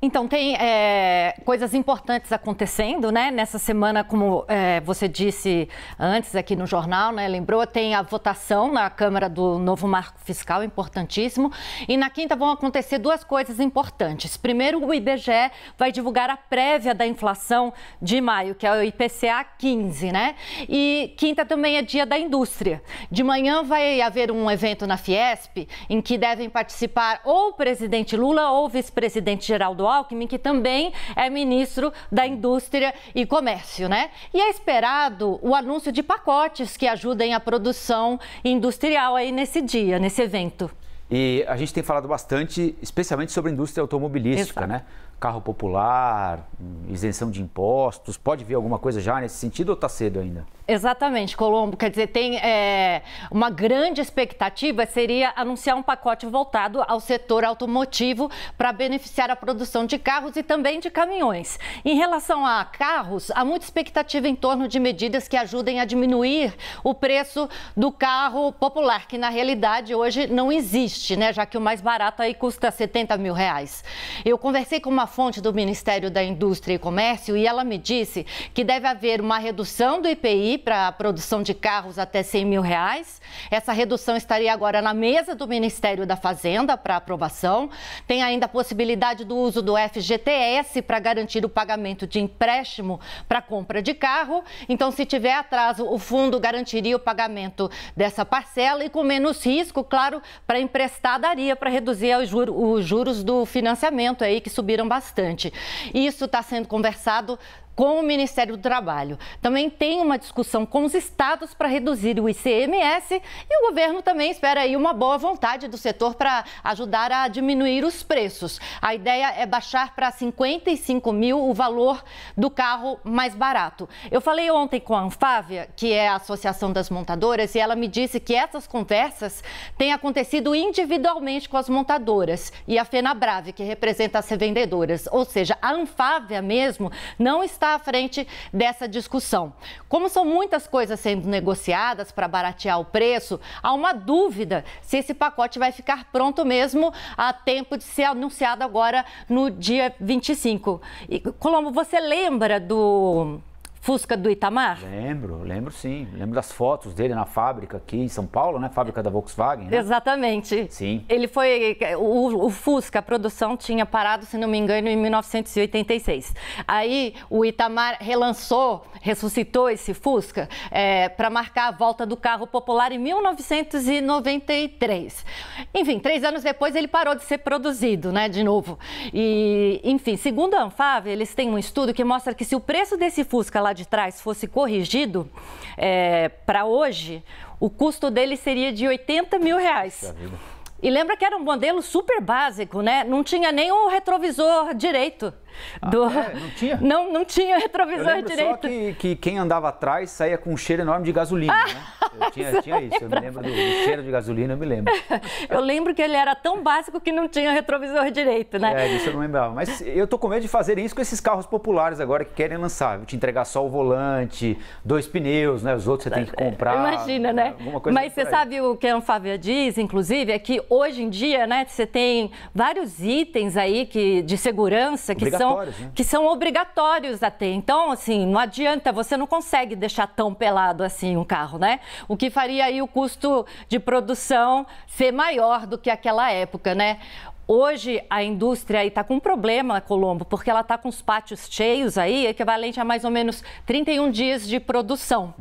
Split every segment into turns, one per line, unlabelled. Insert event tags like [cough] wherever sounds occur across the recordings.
Então, tem é, coisas importantes acontecendo, né? Nessa semana, como é, você disse antes aqui no jornal, né? Lembrou, tem a votação na Câmara do novo marco fiscal, importantíssimo. E na quinta vão acontecer duas coisas importantes. Primeiro, o IBGE vai divulgar a prévia da inflação de maio, que é o IPCA 15, né? E quinta também é dia da indústria. De manhã vai haver um evento na Fiesp em que devem participar ou o presidente Lula ou o vice-presidente Geraldo Alckmin, que também é ministro da Indústria e Comércio, né? E é esperado o anúncio de pacotes que ajudem a produção industrial aí nesse dia, nesse evento.
E a gente tem falado bastante, especialmente sobre a indústria automobilística, Exato. né? Carro popular, isenção de impostos, pode vir alguma coisa já nesse sentido ou está cedo ainda?
Exatamente, Colombo. Quer dizer, tem é, uma grande expectativa seria anunciar um pacote voltado ao setor automotivo para beneficiar a produção de carros e também de caminhões. Em relação a carros, há muita expectativa em torno de medidas que ajudem a diminuir o preço do carro popular, que na realidade hoje não existe, né? Já que o mais barato aí custa 70 mil reais. Eu conversei com uma fonte do Ministério da Indústria e Comércio e ela me disse que deve haver uma redução do IPI para a produção de carros até 100 mil reais. Essa redução estaria agora na mesa do Ministério da Fazenda para aprovação. Tem ainda a possibilidade do uso do FGTS para garantir o pagamento de empréstimo para compra de carro. Então, se tiver atraso, o fundo garantiria o pagamento dessa parcela e com menos risco, claro, para emprestar daria para reduzir os juros do financiamento aí que subiram bastante. Isso está sendo conversado com o Ministério do Trabalho. Também tem uma discussão com os estados para reduzir o ICMS e o governo também espera aí uma boa vontade do setor para ajudar a diminuir os preços. A ideia é baixar para 55 mil o valor do carro mais barato. Eu falei ontem com a Anfávia, que é a Associação das Montadoras, e ela me disse que essas conversas têm acontecido individualmente com as montadoras e a FenaBrave, que representa as revendedoras. Ou seja, a Anfávia mesmo não está está à frente dessa discussão. Como são muitas coisas sendo negociadas para baratear o preço, há uma dúvida se esse pacote vai ficar pronto mesmo a tempo de ser anunciado agora no dia 25. E, Colombo, você lembra do Fusca do Itamar?
Lembro, lembro sim. Lembro das fotos dele na fábrica aqui em São Paulo, né? Fábrica da Volkswagen. Né?
Exatamente. Sim. Ele foi. O, o, Fusca, a produção tinha parado, se não me engano, em 1986. Aí o Itamar relançou, ressuscitou esse Fusca é, para marcar a volta do carro popular em 1993. Enfim, três anos depois ele parou de ser produzido, né? De novo. E, enfim, segundo a Anfave, eles têm um estudo que mostra que se o preço desse Fusca lá de trás fosse corrigido é, para hoje, o custo dele seria de 80 mil reais. E lembra que era um modelo super básico, né? Não tinha nem o retrovisor direito. Ah, do... Ah, é? não tinha? [laughs] Não, não tinha retrovisor Eu direito. Só
que, que quem andava atrás saía com um cheiro enorme de gasolina, ah! [laughs] né?
Eu tinha, tinha isso, é eu me lembro do, do,
cheiro de gasolina, eu me lembro.
[laughs] eu lembro que ele era tão básico que não tinha retrovisor direito, né? É,
isso eu não lembrava. Mas eu tô com medo de fazer isso com esses carros populares agora que querem lançar. Te entregar só o volante, dois pneus, né? Os outros você tem que é, comprar. Imagina, né? Mas você sabe
o que a Anfávia diz, inclusive, é que hoje em dia, né, você tem vários itens aí que, de segurança que são, né? que são obrigatórios a ter. Então, assim, não adianta, você não consegue deixar tão pelado assim um carro, né? o que faria aí o custo de produção ser maior do que aquela época, né? Hoje a indústria está com um problema, Colombo, porque ela está com os pátios cheios aí, equivalente a mais ou menos 31 dias de produção.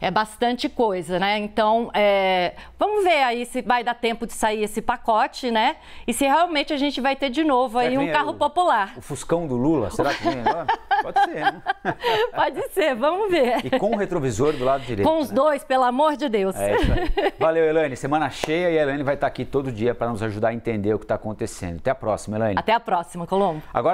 É bastante coisa, né? Então, é... vamos ver aí se vai dar tempo de sair esse pacote, né? E se realmente a gente vai ter de novo aí um carro o, popular.
O Fuscão do Lula, será que vem agora?
Pode ser, né? [laughs] Pode ser, vamos ver.
E com o retrovisor do lado direito. Com
os né? dois, pelo amor de Deus. É isso
aí. [laughs] Valeu, Elaine. Semana cheia e a Elaine vai estar tá aqui todo dia para nos ajudar a entender o que está acontecendo acontecendo. Até a próxima, Elaine.
Até a próxima, Colombo.
Agora